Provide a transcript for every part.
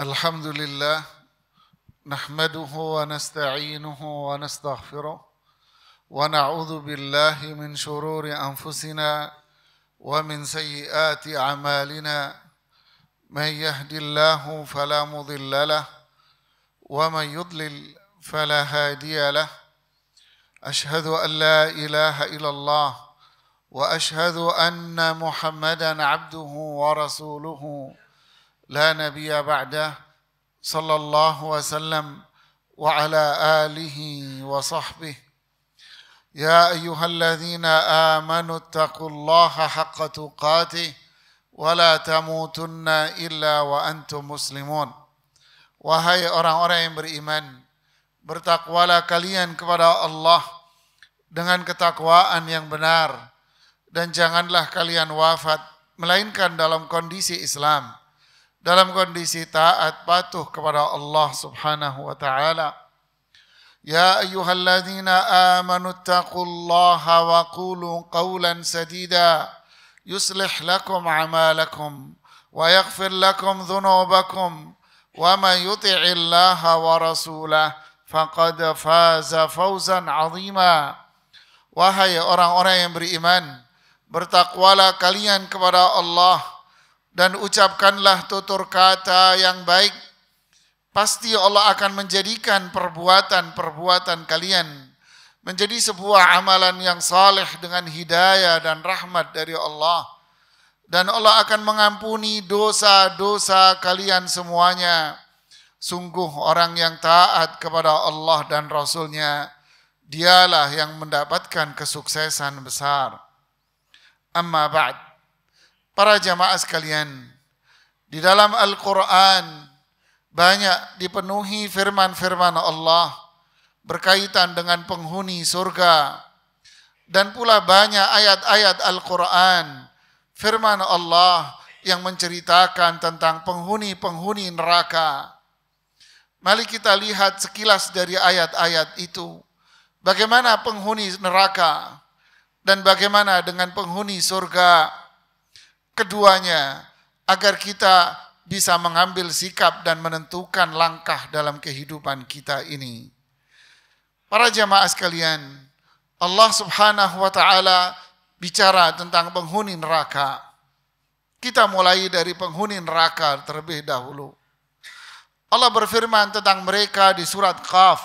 الحمد لله نحمده ونستعينه ونستغفره ونعوذ بالله من شرور انفسنا ومن سيئات اعمالنا من يهد الله فلا مضل له ومن يضلل فلا هادي له اشهد ان لا اله الا الله واشهد ان محمدا عبده ورسوله لا نبي بعده صلى الله وسلم وعلى آله وصحبه يا أيها الذين آمنوا اتقوا الله حق تقاته ولا تموتن إلا وأنتم مسلمون Wahai orang-orang yang beriman, bertakwalah kalian kepada Allah dengan ketakwaan yang benar dan janganlah kalian wafat melainkan dalam kondisi Islam dalam kondisi taat patuh kepada Allah Subhanahu wa taala. Ya ayyuhalladzina amanu taqullaha wa qulu qawlan sadida yuslih lakum a'malakum wa yaghfir lakum dhunubakum wa man yuti'illaha wa rasulahu faqad faza fawzan 'azima. Wahai orang-orang yang beriman, bertakwalah kalian kepada Allah dan ucapkanlah tutur kata yang baik. Pasti Allah akan menjadikan perbuatan-perbuatan kalian menjadi sebuah amalan yang saleh dengan hidayah dan rahmat dari Allah. Dan Allah akan mengampuni dosa-dosa kalian semuanya. Sungguh orang yang taat kepada Allah dan Rasulnya, dialah yang mendapatkan kesuksesan besar. Amma ba'd. Para jamaah sekalian, di dalam Al-Quran banyak dipenuhi firman-firman Allah berkaitan dengan penghuni surga dan pula banyak ayat-ayat Al-Quran firman Allah yang menceritakan tentang penghuni-penghuni neraka. Mari kita lihat sekilas dari ayat-ayat itu. Bagaimana penghuni neraka dan bagaimana dengan penghuni surga keduanya agar kita bisa mengambil sikap dan menentukan langkah dalam kehidupan kita ini. Para jamaah sekalian, Allah Subhanahu wa taala bicara tentang penghuni neraka. Kita mulai dari penghuni neraka terlebih dahulu. Allah berfirman tentang mereka di surat Qaf.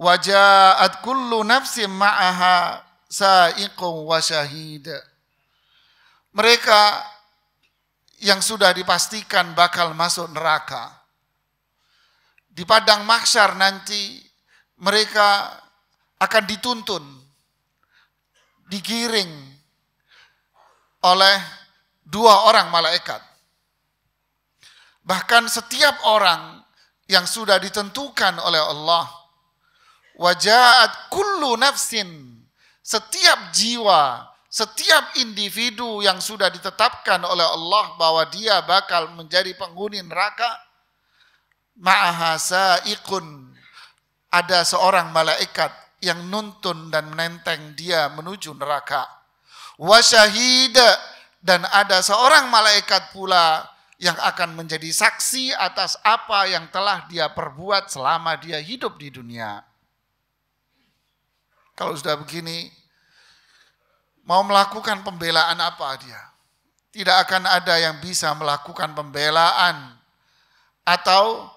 Waja'at kullu nafsim ma'aha saiqum wa syahidah mereka yang sudah dipastikan bakal masuk neraka. Di padang mahsyar nanti mereka akan dituntun, digiring oleh dua orang malaikat. Bahkan setiap orang yang sudah ditentukan oleh Allah, wajahat kullu nafsin, setiap jiwa setiap individu yang sudah ditetapkan oleh Allah bahwa dia bakal menjadi penghuni neraka ma'ahasa ikun ada seorang malaikat yang nuntun dan menenteng dia menuju neraka wasyahida dan ada seorang malaikat pula yang akan menjadi saksi atas apa yang telah dia perbuat selama dia hidup di dunia kalau sudah begini Mau melakukan pembelaan apa dia? Tidak akan ada yang bisa melakukan pembelaan atau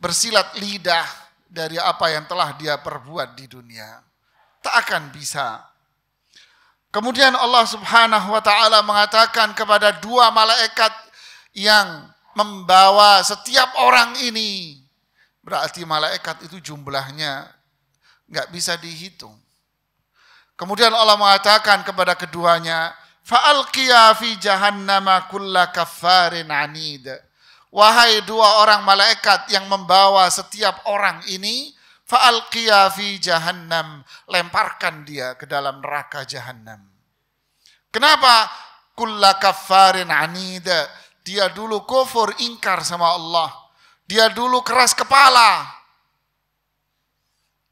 bersilat lidah dari apa yang telah dia perbuat di dunia. Tak akan bisa. Kemudian Allah Subhanahu wa taala mengatakan kepada dua malaikat yang membawa setiap orang ini. Berarti malaikat itu jumlahnya nggak bisa dihitung. Kemudian Allah mengatakan kepada keduanya, فَأَلْقِيَا فِي جَهَنَّمَا kulla كَفَّارٍ عَنِيدٍ Wahai dua orang malaikat yang membawa setiap orang ini, فَأَلْقِيَا فِي جَهَنَّمْ lemparkan dia ke dalam neraka jahannam. Kenapa? Kulla kafarin anida. Dia dulu kufur ingkar sama Allah. Dia dulu keras kepala.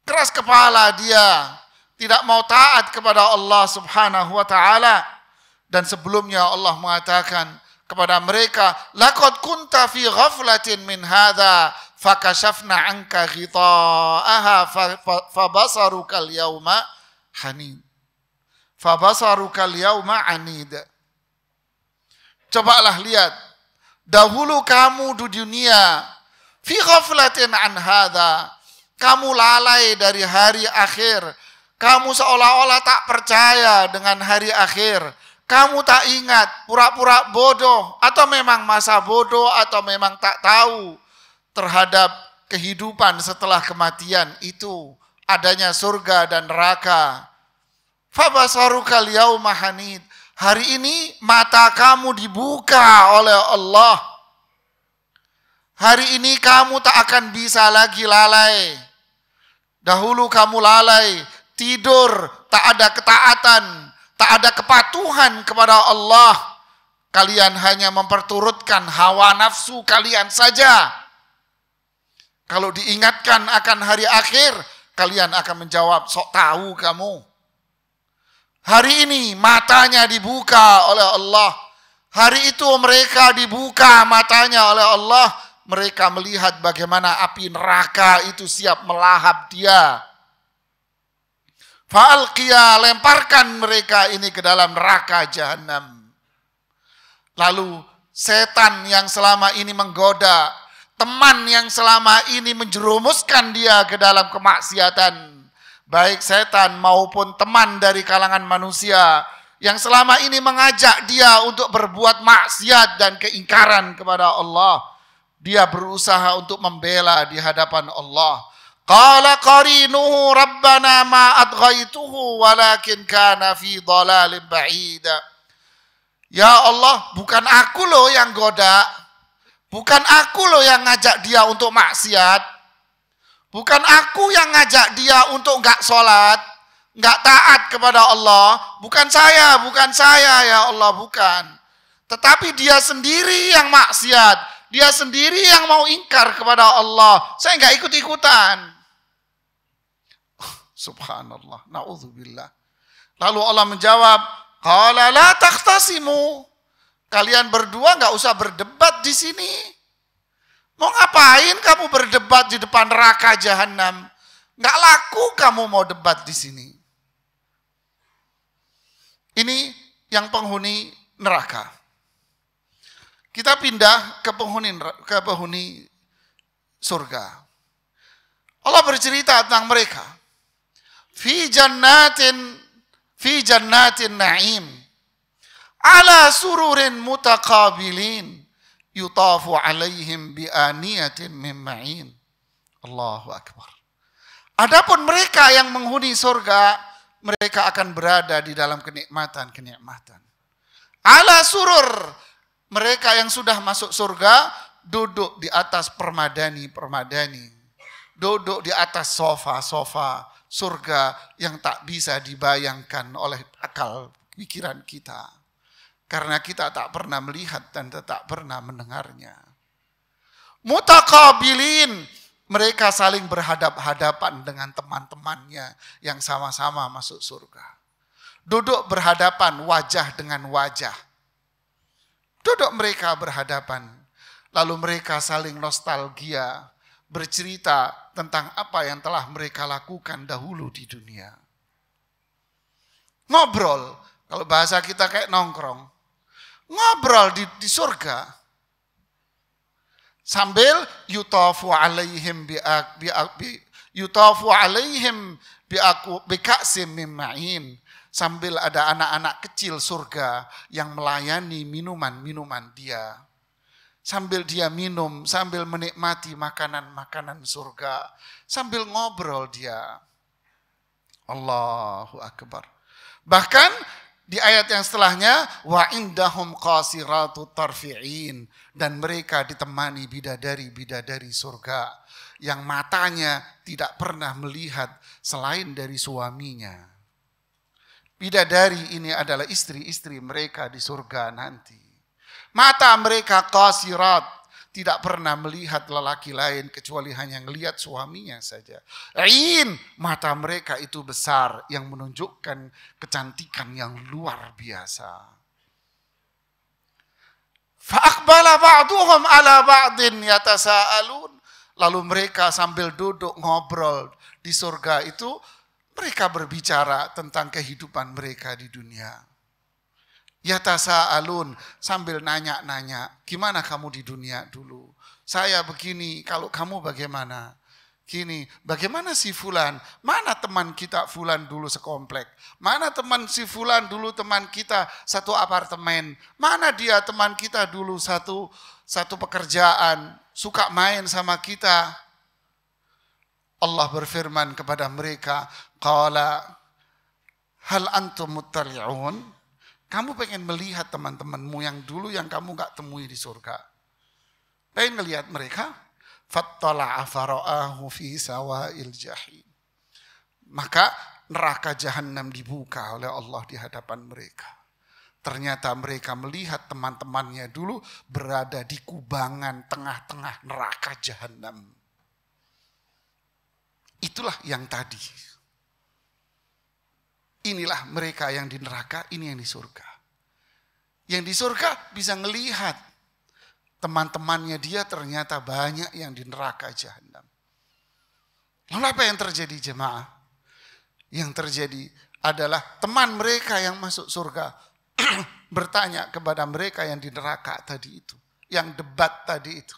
Keras kepala dia tidak mau taat kepada Allah Subhanahu wa taala. Dan sebelumnya Allah mengatakan kepada mereka, "Laqad kunta fi ghaflatin min hadza fakashafna anka ghita'aha fabasaruka al-yawma hanid." Fabasaruka al-yawma anid. Cobalah lihat dahulu kamu di dunia fi ghaflatin an hadza kamu lalai dari hari akhir kamu seolah-olah tak percaya dengan hari akhir. Kamu tak ingat, pura-pura bodoh, atau memang masa bodoh, atau memang tak tahu terhadap kehidupan setelah kematian itu. Adanya surga dan neraka. Fabasarukal yaumahanid. Hari ini mata kamu dibuka oleh Allah. Hari ini kamu tak akan bisa lagi lalai. Dahulu kamu lalai, tidur, tak ada ketaatan, tak ada kepatuhan kepada Allah. Kalian hanya memperturutkan hawa nafsu kalian saja. Kalau diingatkan akan hari akhir, kalian akan menjawab, sok tahu kamu. Hari ini matanya dibuka oleh Allah. Hari itu mereka dibuka matanya oleh Allah. Mereka melihat bagaimana api neraka itu siap melahap dia Falkia lemparkan mereka ini ke dalam neraka jahanam. Lalu setan yang selama ini menggoda, teman yang selama ini menjerumuskan dia ke dalam kemaksiatan, baik setan maupun teman dari kalangan manusia yang selama ini mengajak dia untuk berbuat maksiat dan keingkaran kepada Allah. Dia berusaha untuk membela di hadapan Allah Qala qarinuhu rabbana ma adghaituhu walakin kana fi dhalalin ba'ida. Ya Allah, bukan aku loh yang goda. Bukan aku loh yang ngajak dia untuk maksiat. Bukan aku yang ngajak dia untuk nggak sholat, nggak taat kepada Allah. Bukan saya, bukan saya ya Allah, bukan. Tetapi dia sendiri yang maksiat. Dia sendiri yang mau ingkar kepada Allah. Saya nggak ikut-ikutan. Subhanallah. Na'udzubillah. Lalu Allah menjawab, Qala la takhtasimu. Kalian berdua nggak usah berdebat di sini. Mau ngapain kamu berdebat di depan neraka jahanam? Nggak laku kamu mau debat di sini. Ini yang penghuni neraka. Kita pindah ke penghuni ke penghuni surga. Allah bercerita tentang mereka fi jannatin fi jannatin na'im ala sururin mutaqabilin yutafu alaihim bi aniyatin min ma'in Allahu akbar Adapun mereka yang menghuni surga mereka akan berada di dalam kenikmatan-kenikmatan ala surur mereka yang sudah masuk surga duduk di atas permadani-permadani duduk di atas sofa-sofa surga yang tak bisa dibayangkan oleh akal pikiran kita. Karena kita tak pernah melihat dan tak pernah mendengarnya. Mutakabilin, mereka saling berhadap-hadapan dengan teman-temannya yang sama-sama masuk surga. Duduk berhadapan wajah dengan wajah. Duduk mereka berhadapan. Lalu mereka saling nostalgia, bercerita tentang apa yang telah mereka lakukan dahulu di dunia. Ngobrol, kalau bahasa kita kayak nongkrong. Ngobrol di, di surga. Sambil yutafu alaihim bi, bi, bi yutafu alaihim bi aku bikaksim mimmain. Sambil ada anak-anak kecil surga yang melayani minuman-minuman dia sambil dia minum, sambil menikmati makanan-makanan surga, sambil ngobrol dia. Allahu akbar. Bahkan di ayat yang setelahnya wa indahum qasiratu tarfi'in dan mereka ditemani bidadari-bidadari surga yang matanya tidak pernah melihat selain dari suaminya. Bidadari ini adalah istri-istri mereka di surga nanti. Mata mereka sirat tidak pernah melihat lelaki lain kecuali hanya melihat suaminya saja. Ain, mata mereka itu besar yang menunjukkan kecantikan yang luar biasa. Fa'akbala ba'duhum ala ba'din yatasa'alun. Lalu mereka sambil duduk ngobrol di surga itu, mereka berbicara tentang kehidupan mereka di dunia. Alun sambil nanya-nanya, gimana kamu di dunia dulu? Saya begini, kalau kamu bagaimana? Kini bagaimana si Fulan? Mana teman kita Fulan dulu sekomplek? Mana teman si Fulan dulu teman kita satu apartemen? Mana dia teman kita dulu satu satu pekerjaan? Suka main sama kita? Allah berfirman kepada mereka, Qala hal antum muttali'un? Kamu pengen melihat teman-temanmu yang dulu yang kamu gak temui di surga. Pengen melihat mereka. Maka neraka jahanam dibuka oleh Allah di hadapan mereka. Ternyata mereka melihat teman-temannya dulu berada di kubangan tengah-tengah neraka jahanam. Itulah yang tadi Inilah mereka yang di neraka, ini yang di surga. Yang di surga bisa melihat teman-temannya dia ternyata banyak yang di neraka jahanam. Lalu apa yang terjadi jemaah? Yang terjadi adalah teman mereka yang masuk surga bertanya kepada mereka yang di neraka tadi itu, yang debat tadi itu.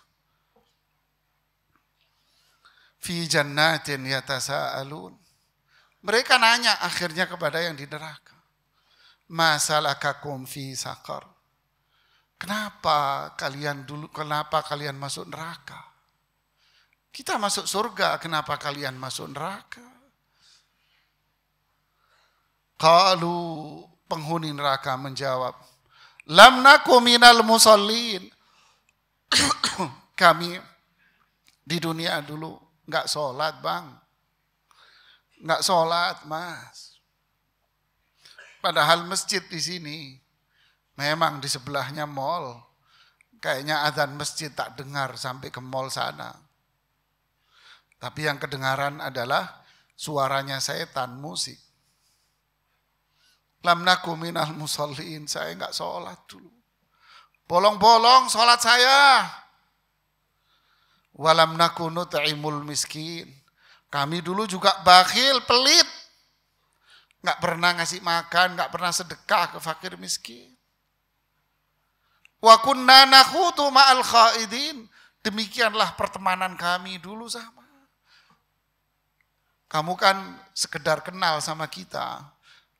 Fi jannatin yatasa'alun mereka nanya akhirnya kepada yang di neraka. kakum fi sakar. Kenapa kalian dulu kenapa kalian masuk neraka? Kita masuk surga, kenapa kalian masuk neraka? Kalau penghuni neraka menjawab, lamna kuminal minal musallin. Kami di dunia dulu nggak sholat bang nggak sholat mas. Padahal masjid di sini memang di sebelahnya mall. Kayaknya azan masjid tak dengar sampai ke mall sana. Tapi yang kedengaran adalah suaranya setan musik. Lamna kuminal minal musallin, saya nggak sholat dulu. Bolong-bolong sholat saya. Walam nut'imul miskin kami dulu juga bakhil, pelit. Gak pernah ngasih makan, gak pernah sedekah ke fakir miskin. Wa kunna nakhutu ma'al khaidin. Demikianlah pertemanan kami dulu sama. Kamu kan sekedar kenal sama kita.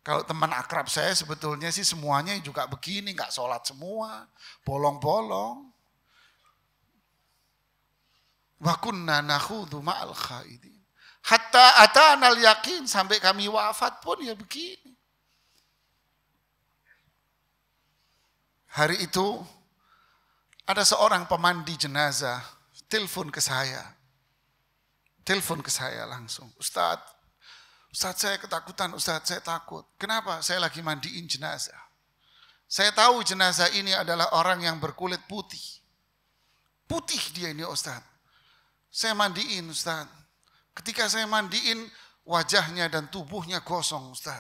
Kalau teman akrab saya sebetulnya sih semuanya juga begini, gak sholat semua, bolong-bolong. Wa kunna nakhudhu ma'al khaidin. Hatta anal yakin sampai kami wafat pun ya begini. Hari itu ada seorang pemandi jenazah telepon ke saya. Telepon ke saya langsung. Ustadz, Ustadz saya ketakutan, Ustadz saya takut. Kenapa? Saya lagi mandiin jenazah. Saya tahu jenazah ini adalah orang yang berkulit putih. Putih dia ini Ustadz. Saya mandiin Ustadz. Ketika saya mandiin wajahnya dan tubuhnya gosong Ustaz.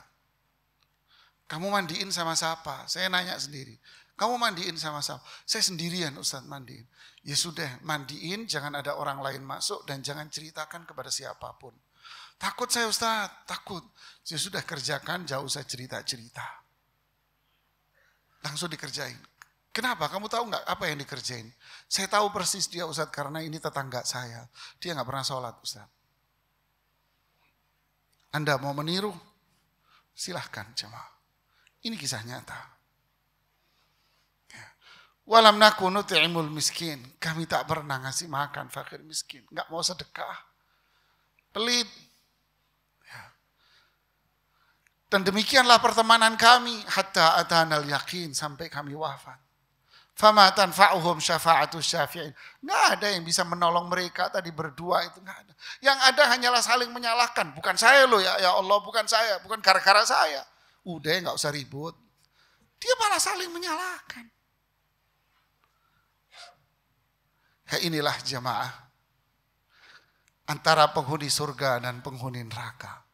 Kamu mandiin sama siapa? Saya nanya sendiri. Kamu mandiin sama siapa? Saya sendirian Ustaz mandiin. Ya sudah, mandiin jangan ada orang lain masuk dan jangan ceritakan kepada siapapun. Takut saya Ustaz, takut. Ya sudah kerjakan, jauh saya cerita-cerita. Langsung dikerjain. Kenapa? Kamu tahu nggak apa yang dikerjain? Saya tahu persis dia Ustadz karena ini tetangga saya. Dia nggak pernah sholat Ustadz. Anda mau meniru? Silahkan jemaah. Ini kisah nyata. Ya. Walam nakunu ti'imul miskin. Kami tak pernah ngasih makan fakir miskin. Nggak mau sedekah. Pelit. Ya. Dan demikianlah pertemanan kami. Hatta atanal yakin. Sampai kami wafat. Fama tanfa'uhum syafa'atu syafi'in. Nggak ada yang bisa menolong mereka tadi berdua itu. Nggak ada. Yang ada hanyalah saling menyalahkan. Bukan saya loh ya, ya Allah bukan saya, bukan gara-gara saya. Udah nggak usah ribut. Dia malah saling menyalahkan. Ya inilah jemaah. Antara penghuni surga dan penghuni neraka.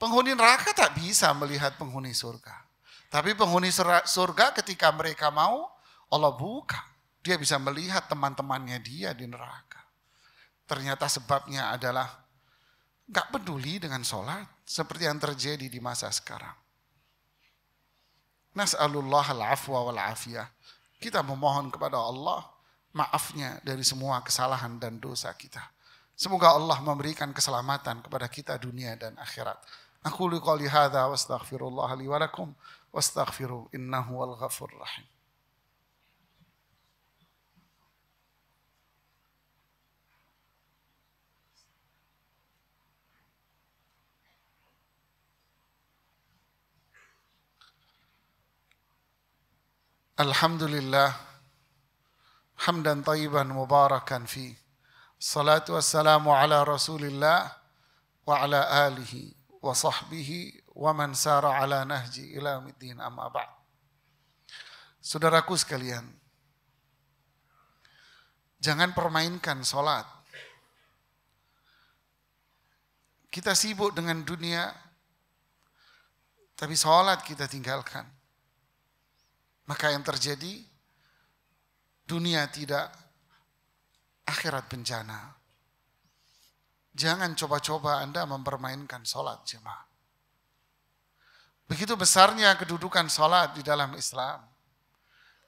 Penghuni neraka tak bisa melihat penghuni surga. Tapi penghuni surga ketika mereka mau, Allah buka. Dia bisa melihat teman-temannya dia di neraka. Ternyata sebabnya adalah nggak peduli dengan sholat seperti yang terjadi di masa sekarang. Nas'alullah al-afwa wal-afiyah. Kita memohon kepada Allah maafnya dari semua kesalahan dan dosa kita. Semoga Allah memberikan keselamatan kepada kita dunia dan akhirat. Aku liqali hadha wa astaghfirullah li wa wa astaghfiru innahu wal ghafur rahim. الحمد لله حمدا طيبا مباركا فيه الصلاة والسلام على رسول الله وعلى آله وصحبه ومن سار على nahji إلى الدين أما بعد Saudaraku sekalian, jangan permainkan sholat. Kita sibuk dengan dunia, tapi sholat kita tinggalkan. Maka yang terjadi dunia tidak akhirat bencana. Jangan coba-coba Anda mempermainkan sholat jemaah. Begitu besarnya kedudukan sholat di dalam Islam.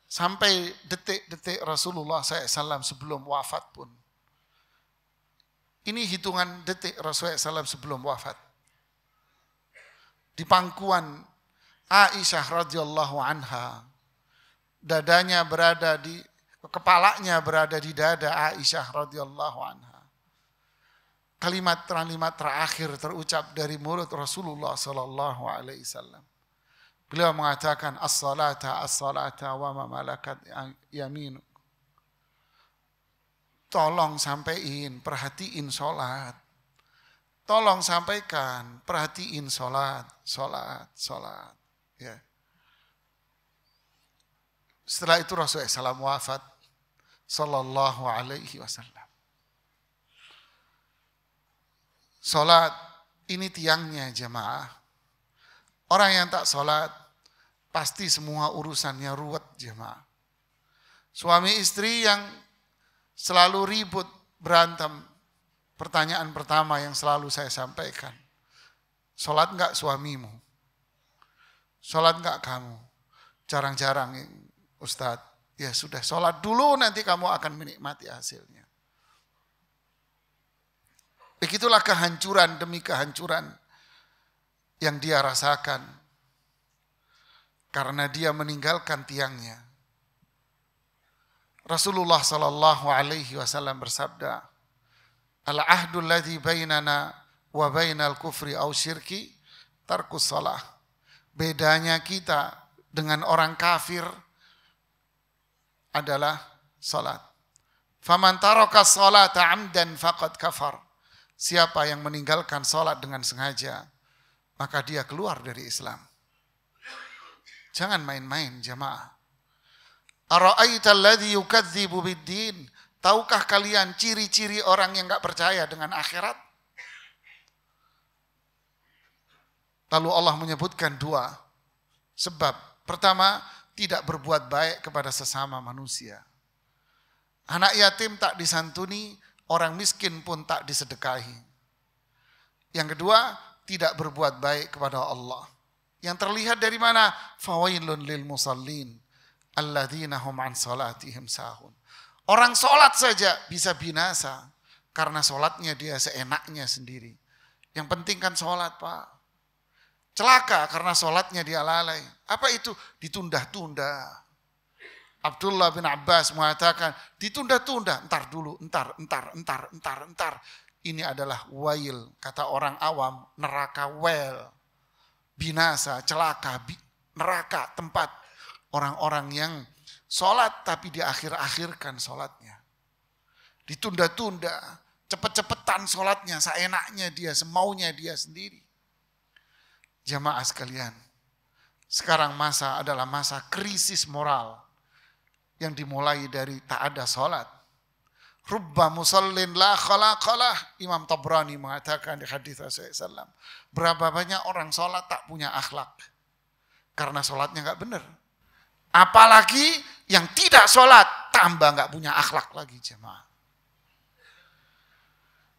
Sampai detik-detik Rasulullah SAW sebelum wafat pun. Ini hitungan detik Rasulullah SAW sebelum wafat. Di pangkuan Aisyah radhiyallahu anha dadanya berada di kepalanya berada di dada Aisyah radhiyallahu anha. Kalimat-kalimat terakhir terucap dari mulut Rasulullah sallallahu alaihi wasallam. Beliau mengatakan as-salata as-salata wa ma malakat yaminu. Tolong sampaikan, perhatiin sholat. Tolong sampaikan, perhatiin sholat, sholat, sholat. Ya. Yeah. Setelah itu Rasulullah SAW wafat Sallallahu alaihi wasallam sholat ini tiangnya jemaah Orang yang tak sholat Pasti semua urusannya ruwet jemaah Suami istri yang selalu ribut berantem Pertanyaan pertama yang selalu saya sampaikan sholat enggak suamimu? sholat enggak kamu? Jarang-jarang Ustadz, ya sudah sholat dulu nanti kamu akan menikmati hasilnya. Begitulah kehancuran demi kehancuran yang dia rasakan. Karena dia meninggalkan tiangnya. Rasulullah Shallallahu Alaihi Wasallam bersabda, "Al ahdul ladhi bainana wa bainal kufri au syirki tarkus salah." Bedanya kita dengan orang kafir adalah salat. Faman taraka salata amdan faqad kafar. Siapa yang meninggalkan salat dengan sengaja, maka dia keluar dari Islam. Jangan main-main jamaah. Ara'aita alladhi yukadzibu biddin. Tahukah kalian ciri-ciri orang yang nggak percaya dengan akhirat? Lalu Allah menyebutkan dua sebab. Pertama, tidak berbuat baik kepada sesama manusia. Anak yatim tak disantuni, orang miskin pun tak disedekahi. Yang kedua, tidak berbuat baik kepada Allah. Yang terlihat dari mana? Fawailun lil musallin alladzina hum an salatihim sahun. Orang sholat saja bisa binasa karena sholatnya dia seenaknya sendiri. Yang penting kan sholat pak. Celaka karena sholatnya dia lalai. Apa itu? Ditunda-tunda. Abdullah bin Abbas mengatakan, ditunda-tunda, entar dulu, entar, entar, entar, entar, entar. Ini adalah wail, kata orang awam, neraka wail. Binasa, celaka, bi, neraka, tempat. Orang-orang yang sholat tapi akhir akhirkan sholatnya. Ditunda-tunda, cepet-cepetan sholatnya, seenaknya dia, semaunya dia sendiri. Jamaah sekalian, sekarang masa adalah masa krisis moral yang dimulai dari tak ada sholat. Rubba musallin la khala. Imam Tabrani mengatakan di hadis Rasulullah SAW. Berapa banyak orang sholat tak punya akhlak. Karena sholatnya nggak benar. Apalagi yang tidak sholat tambah nggak punya akhlak lagi jemaah.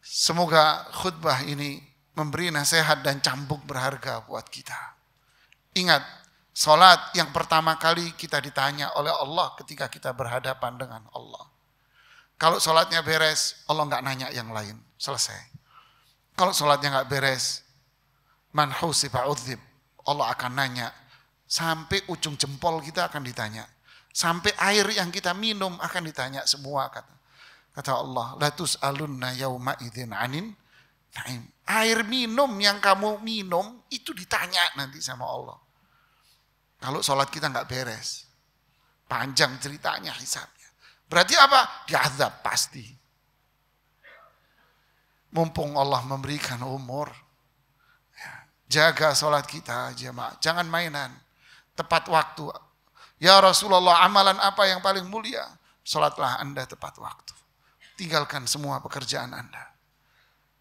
Semoga khutbah ini memberi nasihat dan cambuk berharga buat kita. Ingat, solat yang pertama kali kita ditanya oleh Allah ketika kita berhadapan dengan Allah. Kalau sholatnya beres, Allah nggak nanya yang lain. Selesai. Kalau sholatnya nggak beres, man udhib. Allah akan nanya. Sampai ujung jempol kita akan ditanya. Sampai air yang kita minum akan ditanya semua. Kata, kata Allah, latus alunna yauma anin Naim. Air minum yang kamu minum itu ditanya nanti sama Allah. Kalau sholat kita nggak beres. Panjang ceritanya hisabnya. Berarti apa? Diazab pasti. Mumpung Allah memberikan umur. Ya, jaga sholat kita jemaah. Jangan mainan. Tepat waktu. Ya Rasulullah amalan apa yang paling mulia? Sholatlah anda tepat waktu. Tinggalkan semua pekerjaan anda.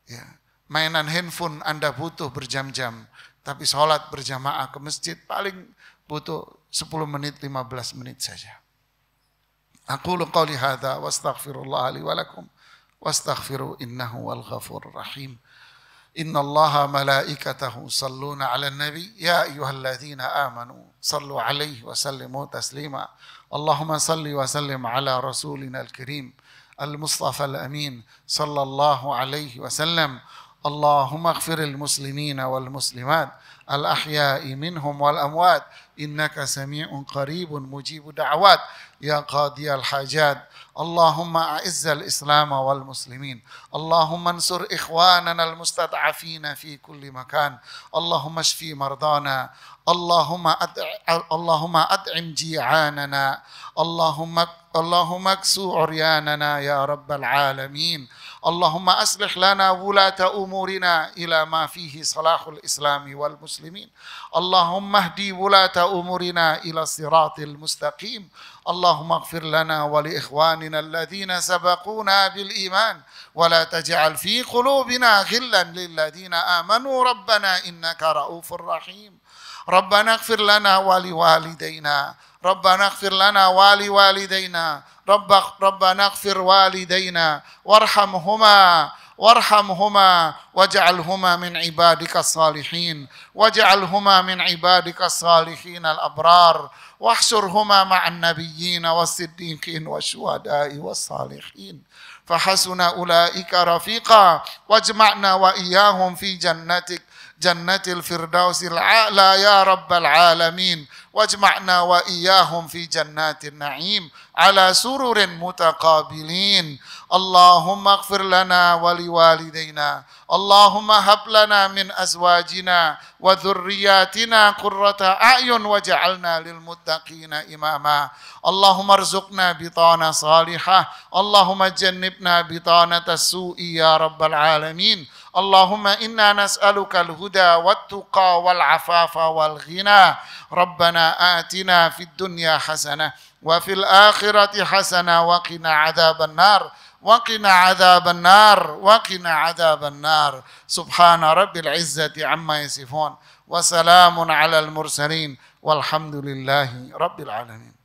Ya, mainan handphone Anda butuh berjam-jam, tapi sholat berjamaah ke masjid paling butuh 10 menit, 15 menit saja. Aku qawli hadha wa astaghfirullah li wa lakum wa astaghfiru innahu wal ghafur rahim. Inna allaha malaikatahu salluna ala nabi ya ayyuhalladzina amanu sallu alaihi wa sallimu taslima. Allahumma salli wa sallim ala rasulina al-karim al-mustafa al-amin sallallahu alaihi wa sallam. اللهم اغفر المسلمين والمسلمات الأحياء منهم والأموات إنك سميع قريب مجيب دعوات يا قاضي الحاجات اللهم أعز الإسلام والمسلمين اللهم انصر إخواننا المستضعفين في كل مكان اللهم اشف مرضانا اللهم أدع... اللهم أدعم جيعاننا اللهم اللهم اكسو عرياننا يا رب العالمين اللهم أصلح لنا ولاة أمورنا إلى ما فيه صلاح الإسلام والمسلمين اللهم اهدي ولاة أمورنا إلى الصراط المستقيم اللهم اغفر لنا ولإخواننا الذين سبقونا بالإيمان ولا تجعل في قلوبنا غلا للذين آمنوا ربنا إنك رؤوف رحيم ربنا اغفر لنا ولوالدينا ربنا اغفر لنا ولوالدينا رب ربنا اغفر والدينا وارحمهما وارحمهما واجعلهما من عبادك الصالحين واجعلهما من عبادك الصالحين الابرار واحشرهما مع النبيين والصديقين والشهداء والصالحين فحسن اولئك رفيقا واجمعنا واياهم في جنتك جنة الفردوس الأعلى يا رب العالمين واجمعنا واياهم في جنات النعيم على سرر متقابلين اللهم اغفر لنا ولوالدينا اللهم هب لنا من أزواجنا وذرياتنا قرة أعين واجعلنا للمتقين إماما اللهم ارزقنا بطانة صالحة اللهم جنبنا بطانة السوء يا رب العالمين اللهم إنا نسألك الهدى والتقى والعفاف والغنى ربنا آتنا في الدنيا حسنة وفي الآخرة حسنة وقنا عذاب النار وقنا عذاب النار وقنا عذاب النار سبحان رب العزة عما يصفون وسلام على المرسلين والحمد لله رب العالمين